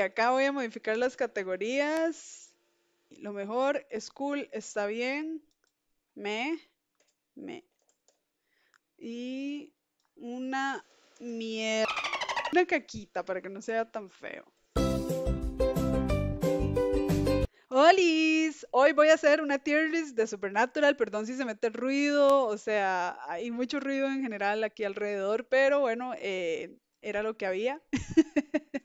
acá voy a modificar las categorías. Lo mejor, school está bien. Me, me. Y una mierda. Una caquita para que no sea tan feo. ¡Holis! Hoy voy a hacer una tier list de Supernatural, perdón si se mete ruido, o sea, hay mucho ruido en general aquí alrededor, pero bueno, eh, era lo que había.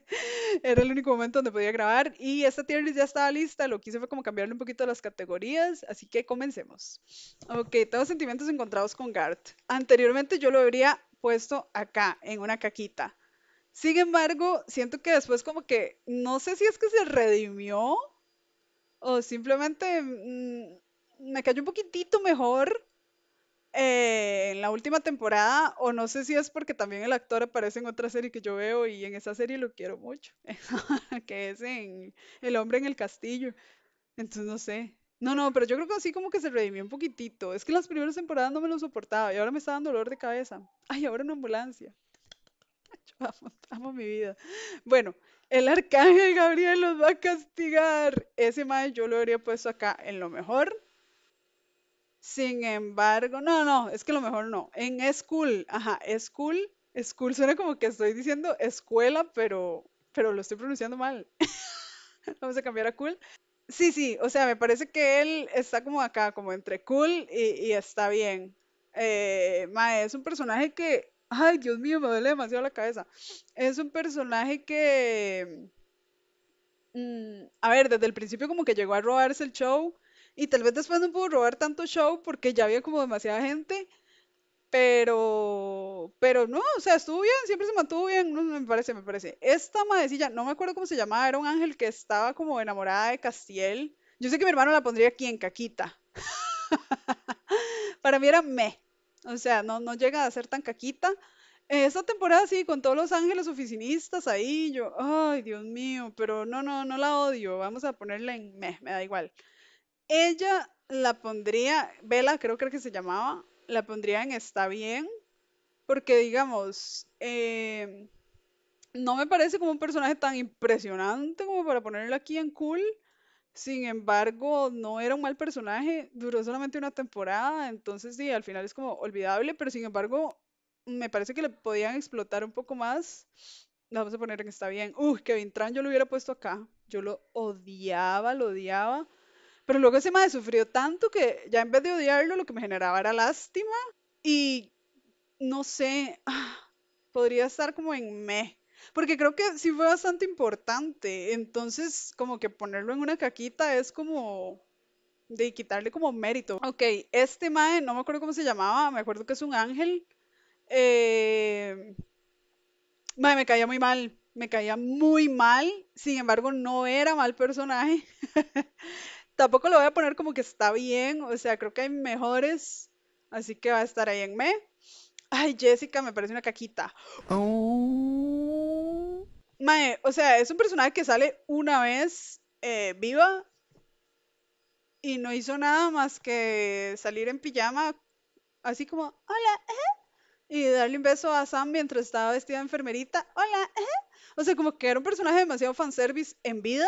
Era el único momento donde podía grabar y esta tier ya estaba lista. Lo que hice fue como cambiarle un poquito las categorías, así que comencemos. Ok, todos sentimientos encontrados con Gart. Anteriormente yo lo habría puesto acá, en una caquita. Sin embargo, siento que después como que, no sé si es que se redimió o simplemente mm, me cayó un poquitito mejor en eh, la última temporada, o no sé si es porque también el actor aparece en otra serie que yo veo y en esa serie lo quiero mucho, que es en El hombre en el castillo. Entonces no sé. No, no, pero yo creo que así como que se redimió un poquitito. Es que las primeras temporadas no me lo soportaba y ahora me está dando dolor de cabeza. Ay, ahora una ambulancia. Yo amo, mi vida. Bueno, el arcángel Gabriel los va a castigar. Ese mal yo lo habría puesto acá en lo mejor sin embargo, no, no, es que lo mejor no. En school, ajá, school, school suena como que estoy diciendo escuela, pero, pero lo estoy pronunciando mal. Vamos a cambiar a cool. Sí, sí, o sea, me parece que él está como acá, como entre cool y, está bien. Eh, mae, es un personaje que, ay, Dios mío, me duele demasiado la cabeza. Es un personaje que, mm, a ver, desde el principio como que llegó a robarse el show y tal vez después no pudo robar tanto show porque ya había como demasiada gente, pero, pero no, o sea, estuvo bien, siempre se mantuvo bien, me parece, me parece. Esta madecilla no me acuerdo cómo se llamaba, era un ángel que estaba como enamorada de Castiel. Yo sé que mi hermano la pondría aquí en Caquita. Para mí era me, o sea, no, no llega a ser tan Caquita. Eh, esta temporada sí, con todos los ángeles oficinistas ahí, yo, ay, Dios mío, pero no, no, no la odio, vamos a ponerla en me, me da igual. Ella la pondría, Vela creo, creo que se llamaba, la pondría en Está bien, porque digamos, eh, no me parece como un personaje tan impresionante como para ponerlo aquí en cool. Sin embargo, no era un mal personaje, duró solamente una temporada, entonces sí, al final es como olvidable, pero sin embargo, me parece que le podían explotar un poco más. vamos a poner en está bien. Uy, Kevin Tran yo lo hubiera puesto acá. Yo lo odiaba, lo odiaba. Pero luego ese madre sufrió tanto que ya en vez de odiarlo, lo que me generaba era lástima. Y no sé, podría estar como en me. Porque creo que sí fue bastante importante. Entonces, como que ponerlo en una caquita es como de quitarle como mérito. Ok, este mae, no me acuerdo cómo se llamaba, me acuerdo que es un ángel. Eh, me caía muy mal, me caía muy mal. Sin embargo, no era mal personaje. tampoco lo voy a poner como que está bien, o sea, creo que hay mejores, así que va a estar ahí en me. Ay, Jessica, me parece una caquita. Oh. o sea, es un personaje que sale una vez eh, viva y no hizo nada más que salir en pijama, así como, hola, ¿eh? y darle un beso a Sam mientras estaba vestida de enfermerita, hola, ¿eh? o sea, como que era un personaje demasiado fanservice en vida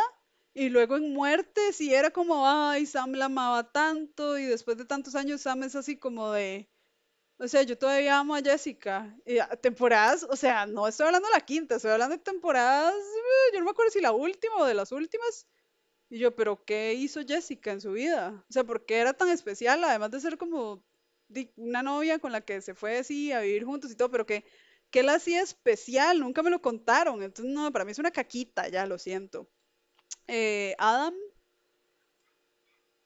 y luego en muertes, y era como, ay, Sam la amaba tanto, y después de tantos años Sam es así como de, o sea, yo todavía amo a Jessica. Y ah, temporadas, o sea, no estoy hablando de la quinta, estoy hablando de temporadas, yo no me acuerdo si la última o de las últimas. Y yo, pero ¿qué hizo Jessica en su vida? O sea, ¿por qué era tan especial? Además de ser como una novia con la que se fue así a vivir juntos y todo, pero que, que la hacía especial, nunca me lo contaron. Entonces, no, para mí es una caquita, ya lo siento eh, Adam.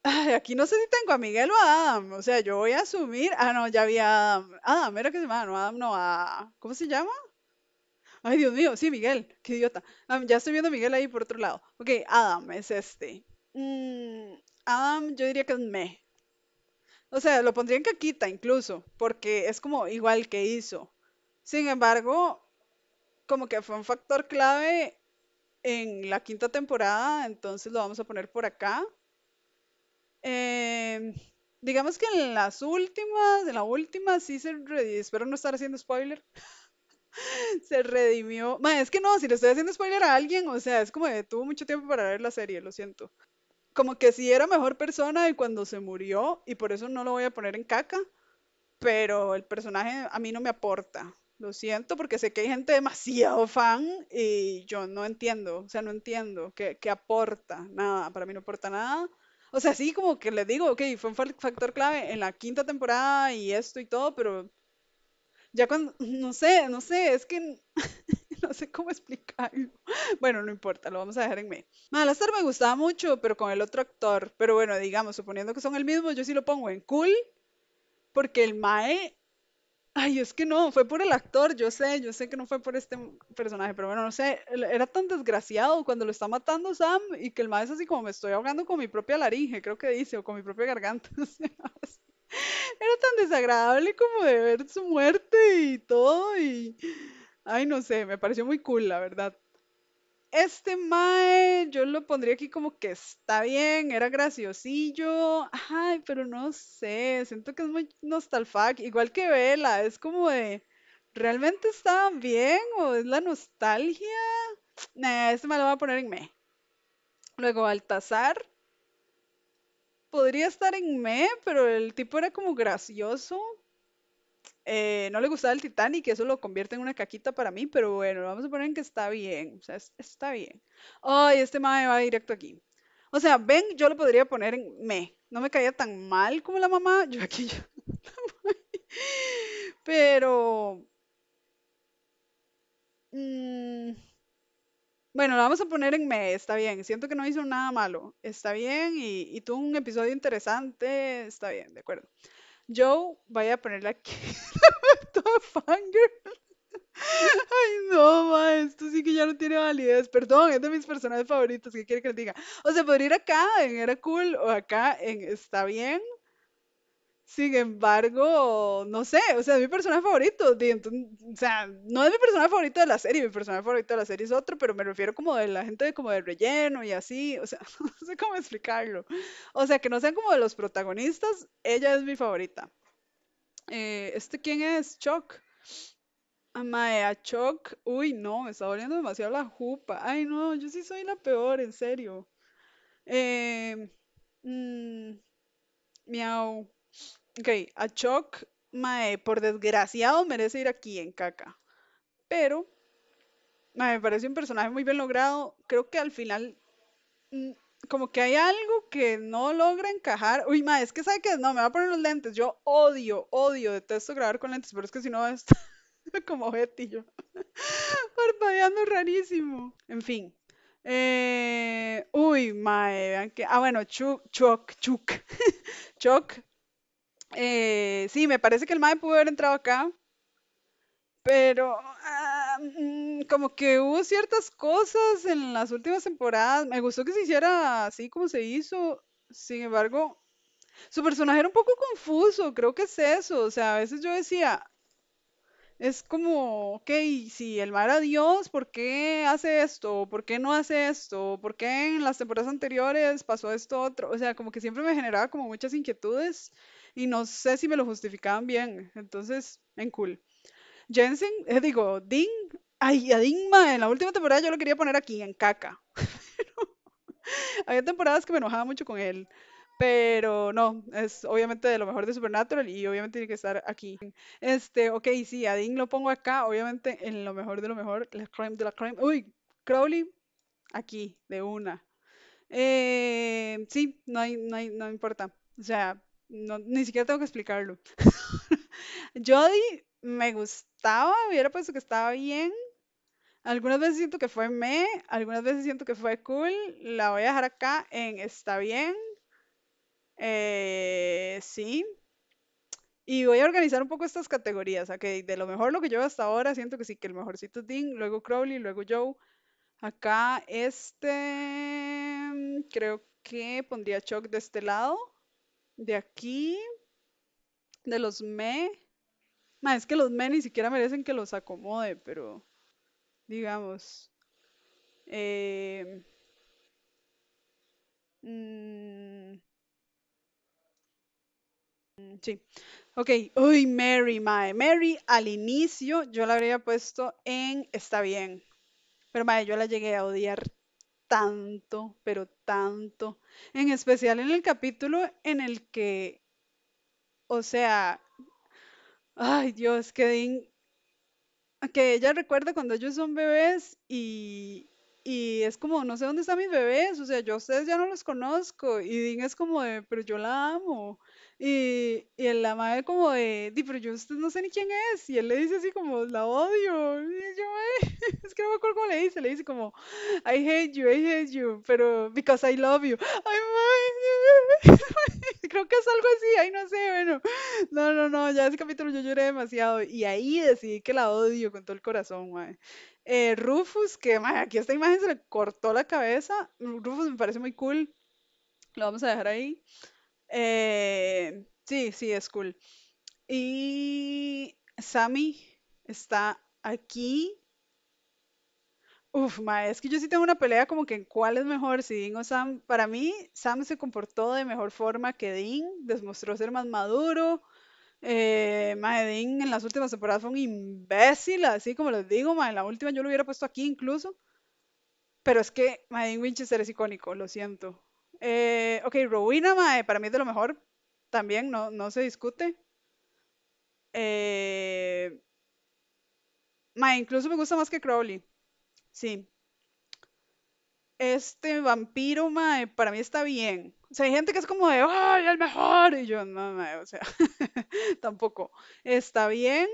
Ay, aquí no sé si tengo a Miguel o a Adam. O sea, yo voy a asumir. Ah, no, ya había Adam. Adam era que se llama, no, Adam no, a. ¿Cómo se llama? Ay, Dios mío, sí, Miguel, qué idiota. Ah, ya estoy viendo a Miguel ahí por otro lado. Ok, Adam es este. Mm, Adam, yo diría que es me. O sea, lo pondría en caquita incluso, porque es como igual que hizo. Sin embargo, como que fue un factor clave en la quinta temporada, entonces lo vamos a poner por acá. Em, digamos que en las últimas, en la última sí se redimió, espero no estar haciendo spoiler, se redimió. es que no, si le estoy haciendo spoiler a alguien, o sea, es como que tuvo mucho tiempo para ver la serie, lo siento. Como que sí era mejor persona y cuando se murió, y por eso no lo voy a poner en caca, pero el personaje a mí no me aporta. Lo siento porque sé que hay gente demasiado fan y yo no entiendo, o sea, no entiendo qué, aporta, nada, para mí no aporta nada. O sea, sí, como que le digo, ok, fue un factor clave en la quinta temporada y esto y todo, pero ya cuando, no sé, no sé, es que no sé cómo explicarlo. Bueno, no importa, lo vamos a dejar en mí. Malastar me gustaba mucho, pero con el otro actor. Pero bueno, digamos, suponiendo que son el mismo, yo sí lo pongo en cool, porque el Mae Ay, es que no, fue por el actor, yo sé, yo sé que no fue por este personaje, pero bueno, no sé, era tan desgraciado cuando lo está matando Sam y que el es así como me estoy ahogando con mi propia laringe, creo que dice, o con mi propia garganta. era tan desagradable como de ver su muerte y todo y... Ay, no sé, me pareció muy cool, la verdad este Mae, yo lo pondría aquí como que está bien, era graciosillo, ay, pero no sé, siento que es muy nostalfac, igual que Vela, es como de, ¿realmente estaban bien o es la nostalgia? Nah, este me lo voy a poner en me. Luego Baltasar, podría estar en me, pero el tipo era como gracioso, eh, no le gustaba el Titanic, eso lo convierte en una caquita para mí, pero bueno, vamos a poner en que está bien. O sea, está bien. Ay, este mae va directo aquí. O sea, ven, yo lo podría poner en me. No me caía tan mal como la mamá. Yo aquí Pero. Mm, bueno, lo vamos a poner en me, está bien. Siento que no hizo nada malo. Está bien y, y tuvo un episodio interesante. Está bien, de acuerdo. Joe, voy a ponerla aquí. fangirl. Ay, no, ma, esto sí que ya no tiene validez. Perdón, es de mis personajes favoritos. ¿Qué quiere que le diga? O sea, podría ir acá en Era Cool o acá en Está Bien sin embargo, no sé, o sea, es mi persona favorito. o sea, no es mi persona favorita de la serie, mi persona favorito de la serie es otro, pero me refiero como de la gente como del relleno y así, o sea, no sé cómo explicarlo. O sea, que no sean como de los protagonistas, ella es mi favorita. Eh, ¿Este quién es? Chuck. amaya Chuck. Uy, no, me está doliendo demasiado la jupa. Ay, no, yo sí soy la peor, en serio. Eh, mmm, miau. Ok, a Choc, mae, por desgraciado merece ir aquí en caca. Pero, me parece un personaje muy bien logrado. Creo que al final, mm, como que hay algo que no logra encajar. Uy, mae, es que sabe que no, me va a poner los lentes. Yo odio, odio, detesto grabar con lentes, pero es que si no, es como objetillo. Parpadeando rarísimo. En fin. Eh, uy, mae, vean que. Ah, bueno, Chuck, Chuck, Chuck. Chuck eh, sí, me parece que el MAE pudo haber entrado acá, pero ah, mm, como que hubo ciertas cosas en las últimas temporadas. Me gustó que se hiciera así como se hizo. Sin embargo, su personaje era un poco confuso, creo que es eso. O sea, a veces yo decía, es como, ok, si el mar era Dios, ¿por qué hace esto? ¿Por qué no hace esto? ¿Por qué en las temporadas anteriores pasó esto otro? O sea, como que siempre me generaba como muchas inquietudes y no sé si me lo justificaban bien. Entonces, en cool. Jensen, eh, digo, Dean, ay, a Dean, en la última temporada yo lo quería poner aquí, en caca. Había temporadas que me enojaba mucho con él. Pero no, es obviamente de lo mejor de Supernatural y obviamente tiene que estar aquí. Este, ok, sí, a Ding lo pongo acá, obviamente en lo mejor de lo mejor, la crime de la crime. Uy, Crowley, aquí, de una. Eh, sí, no, hay, no, no importa. O sea, no, ni siquiera tengo que explicarlo. Jody me gustaba, hubiera puesto que estaba bien. Algunas veces siento que fue me, algunas veces siento que fue cool. La voy a dejar acá en está bien. Eh, sí. Y voy a organizar un poco estas categorías. de lo mejor lo que yo hasta ahora siento que sí, que el mejorcito es Dean, luego Crowley, luego Joe. Acá este, creo que pondría Chuck de este lado de aquí, de los me. es que los me ni siquiera merecen que los acomode, pero digamos. Eh, mm, sí. Ok, uy, Mary, Mae. Mary al inicio yo la habría puesto en está bien, pero Mae, yo la llegué a odiar tanto, pero tanto, en especial en el capítulo en el que, o sea, ay Dios, que, Dean, que ella recuerda cuando ellos son bebés y, y es como, no sé dónde están mis bebés, o sea, yo a ustedes ya no los conozco. Y Dean es como de, pero yo la amo. Y, y la madre como de, pero yo no sé ni quién es. Y él le dice así como, la odio. Y yo, es que no me acuerdo cómo le dice. Le dice como, I hate you, I hate you, pero because I love you. Ay, madre. Creo que es algo así, ay, no sé, bueno. No, no, no, ya ese capítulo yo lloré demasiado. Y ahí decidí que la odio con todo el corazón, madre. Eh, Rufus, que madre, aquí esta imagen se le cortó la cabeza. Rufus me parece muy cool. Lo vamos a dejar ahí. Eh, sí, sí, es cool. Y Sammy está aquí. Uf, ma, es que yo sí tengo una pelea como que en cuál es mejor, si Dean o Sam. Para mí, Sam se comportó de mejor forma que Dean, demostró ser más maduro. Eh, en las últimas temporadas fue un imbécil, así como les digo, ma, en la última yo lo hubiera puesto aquí incluso. Pero es que Madden Winchester es icónico, lo siento. Eh, ok, Rowena, mae, para mí es de lo mejor. También, no, no se discute. Eh, mae, incluso me gusta más que Crowley. Sí. Este vampiro, mae, para mí está bien. O sea, hay gente que es como de, ¡ay, el mejor! Y yo, no, mae, o sea, tampoco. Está bien.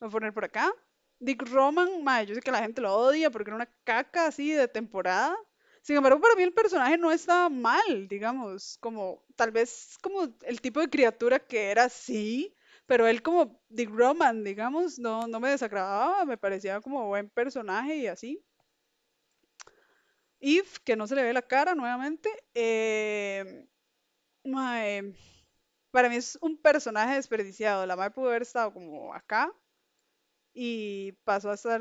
Voy a poner por acá. Dick Roman, mae, yo sé que la gente lo odia porque era una caca así de temporada. Sin embargo, para mí el personaje no estaba mal, digamos, como tal vez como el tipo de criatura que era sí, pero él como Dick Roman, digamos, no, no me desagradaba, me parecía como buen personaje y así. If, que no se le ve la cara nuevamente, eh, para mí es un personaje desperdiciado. La madre pudo haber estado como acá y pasó a ser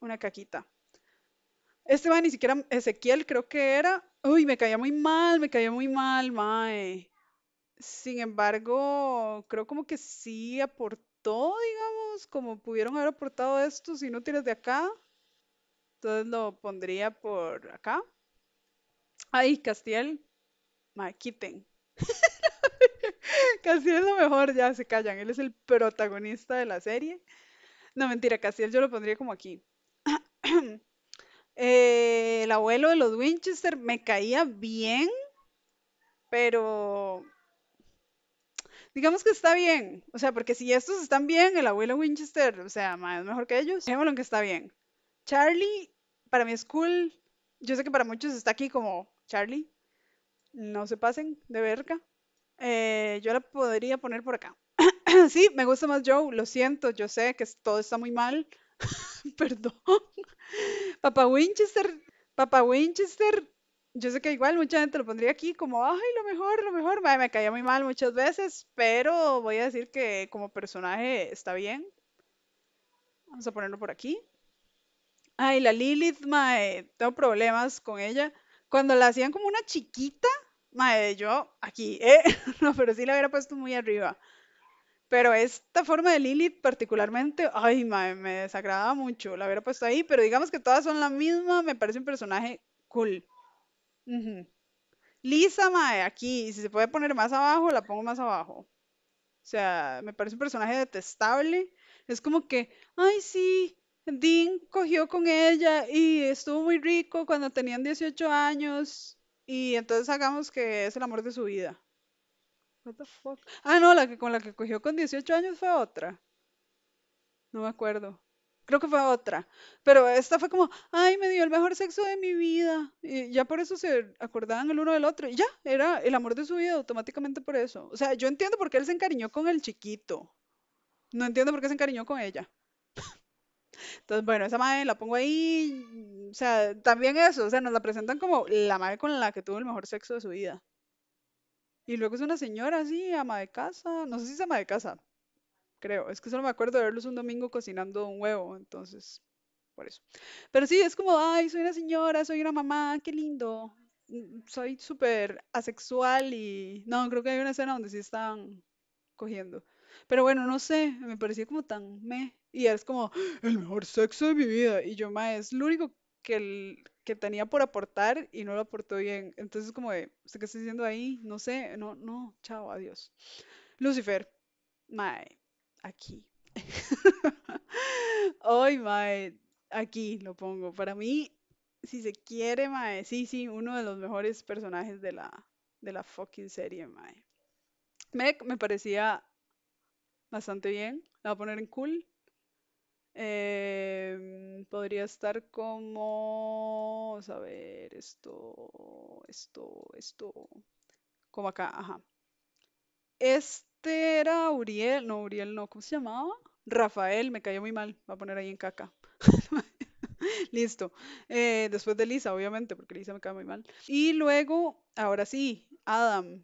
una caquita. Este va ni siquiera, Ezequiel creo que era. Uy, me caía muy mal, me caía muy mal, mae. Sin embargo, creo como que sí aportó, digamos, como pudieron haber aportado estos inútiles de acá. Entonces lo pondría por acá. Ay, Castiel. Mae, quiten. Castiel es lo mejor, ya se callan. Él es el protagonista de la serie. No, mentira, Castiel yo lo pondría como aquí. Eh, el abuelo de los Winchester me caía bien, pero digamos que está bien. O sea, porque si estos están bien, el abuelo Winchester, o sea, más es mejor que ellos, dejémoslo lo que está bien. Charlie, para mi school Yo sé que para muchos está aquí como Charlie. No se pasen de verga. Eh, yo la podría poner por acá. sí, me gusta más Joe, lo siento, yo sé que todo está muy mal. perdón. Papá Winchester, Papá Winchester, yo sé que igual mucha gente lo pondría aquí como, ay, lo mejor, lo mejor. me caía muy mal muchas veces, pero voy a decir que como personaje está bien. Vamos a ponerlo por aquí. Ay, la Lilith, mae, tengo problemas con ella. Cuando la hacían como una chiquita, mae, yo aquí, eh, no, pero sí la hubiera puesto muy arriba. Pero esta forma de Lily particularmente, ay, mae, me desagrada mucho la haber puesto ahí, pero digamos que todas son la misma, me parece un personaje cool. Lisa, mae, aquí, si se puede poner más abajo, la pongo más abajo. O sea, me parece un personaje detestable. Es como que, ay, sí, Dean cogió con ella y estuvo muy rico cuando tenían 18 años y entonces hagamos que es el amor de su vida. Ah, no, la que con la que cogió con 18 años fue otra. No me acuerdo. Creo que fue otra. Pero esta fue como, ay, me dio el mejor sexo de mi vida. Y ya por eso se acordaban el uno del otro. Y ya, era el amor de su vida automáticamente por eso. O sea, yo entiendo por qué él se encariñó con el chiquito. No entiendo por qué se encariñó con ella. Entonces, bueno, esa madre la pongo ahí. O sea, también eso. O sea, nos la presentan como la madre con la que tuvo el mejor sexo de su vida. Y luego es una señora así, ama de casa, no sé si es ama de casa, creo. Es que solo me acuerdo de verlos un domingo cocinando un huevo, entonces, por eso. Pero sí, es como, ay, soy una señora, soy una mamá, qué lindo. Mm, soy súper asexual y... No, creo que hay una escena donde sí están cogiendo. Pero bueno, no sé, me parecía como tan me. Y es como, ¡Ah! el mejor sexo de mi vida. Y yo, más es lo único que, el, que tenía por aportar y no lo aportó bien. Entonces, como de, ¿usted qué está diciendo ahí? No sé, no, no, chao, adiós. Lucifer, mae, aquí. Ay, mae, aquí lo pongo. Para mí, si se quiere, mae, sí, sí, uno de los mejores personajes de la, de la fucking serie, mae. Meg me parecía bastante bien, la voy a poner en cool. Em, podría estar como, vamos a ver, esto, esto, esto, como acá, ajá. Este era Uriel, no, Uriel no, ¿cómo se llamaba? Rafael, me cayó muy mal, va a poner ahí en caca. Listo. Eh, después de Lisa, obviamente, porque Lisa me cayó muy mal. Y luego, ahora sí, Adam.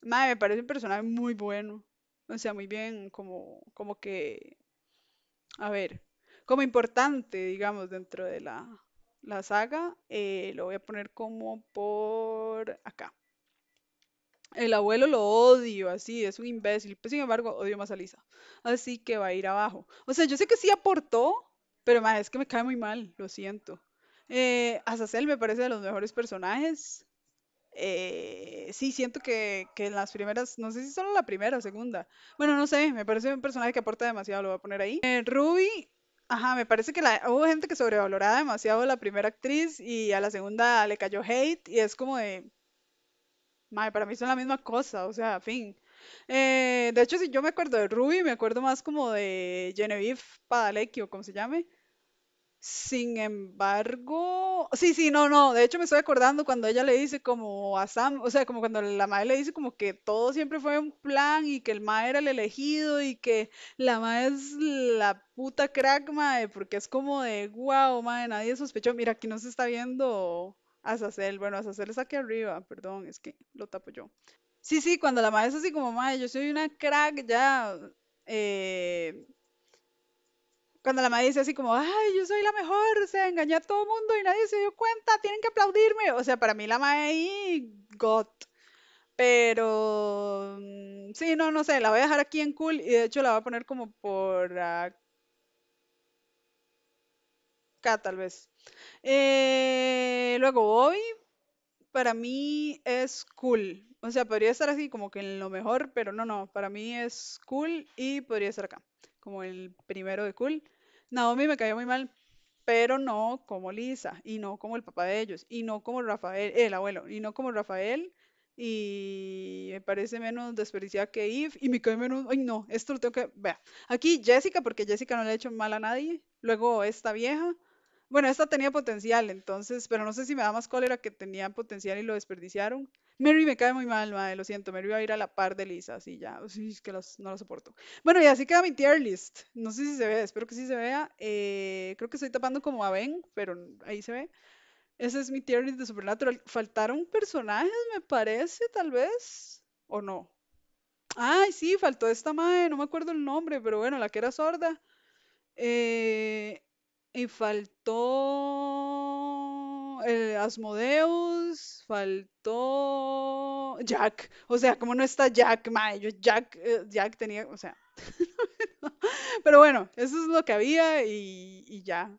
me parece un personaje muy bueno. O sea, muy bien, como, como que a ver, como importante, digamos, dentro de la, la saga, eh, lo voy a poner como por acá. El abuelo lo odio, así, es un imbécil, pero pues, sin embargo odio más a Lisa. Así que va a ir abajo. O sea, yo sé que sí aportó, pero más es que me cae muy mal, lo siento. Eh, Azazel me parece de los mejores personajes. Eh, sí, siento que, que, en las primeras, no sé si solo la primera o segunda. Bueno, no sé, me parece un personaje que aporta demasiado, lo voy a poner ahí. Eh, Ruby, ajá, me parece que la, hubo gente que sobrevaloraba demasiado la primera actriz y a la segunda le cayó hate y es como de... Madre, para mí son la misma cosa, o sea, fin. Eh, de hecho, si yo me acuerdo de Ruby, me acuerdo más como de Genevieve Padalecki o como se llame. Sin embargo, sí, sí, no, no, de hecho me estoy acordando cuando ella le dice como a Sam, o sea, como cuando la madre le dice como que todo siempre fue un plan y que el ma era el elegido y que la madre es la puta crack, madre, porque es como de, wow, madre, nadie sospechó, mira, aquí no se está viendo a hacer bueno, Azazel es aquí arriba, perdón, es que lo tapo yo. Sí, sí, cuando la madre es así como, madre, yo soy una crack, ya, eh cuando la madre dice así como, ay, yo soy la mejor, o sea, engañé a todo el mundo y nadie se dio cuenta, tienen que aplaudirme. O sea, para mí la madre ahí, got Pero, mm, sí, no, no sé, la voy a dejar aquí en cool y de hecho la voy a poner como por acá, tal vez. Eh, luego, hoy para mí es cool. O sea, podría estar así como que en lo mejor, pero no, no, para mí es cool y podría estar acá como el primero de Cool. Naomi me cayó muy mal, pero no como Lisa, y no como el papá de ellos, y no como Rafael, el abuelo, y no como Rafael, y me parece menos desperdiciada que Eve, y me cae menos, ay no, esto lo tengo que, vea, aquí Jessica, porque Jessica no le ha hecho mal a nadie, luego esta vieja, bueno, esta tenía potencial, entonces, pero no sé si me da más cólera que tenía potencial y lo desperdiciaron, Mary me cae muy mal, madre, lo siento, Mary va a ir a la par de Lisa, así ya, sí, es que no la soporto. Bueno, y así queda mi tier list, no sé si se ve, espero que sí se vea, eh, creo que estoy tapando como a Ben, pero ahí se ve. Ese es mi tier list de Supernatural. Faltaron personajes, me parece, tal vez, o no. Ay, sí, faltó esta madre, no me acuerdo el nombre, pero bueno, la que era sorda. Eh, y faltó Asmodeus, faltó Jack. O sea, como no está Jack? Jack, eh, Jack tenía, o sea. Pero bueno, eso es lo que había y, y ya.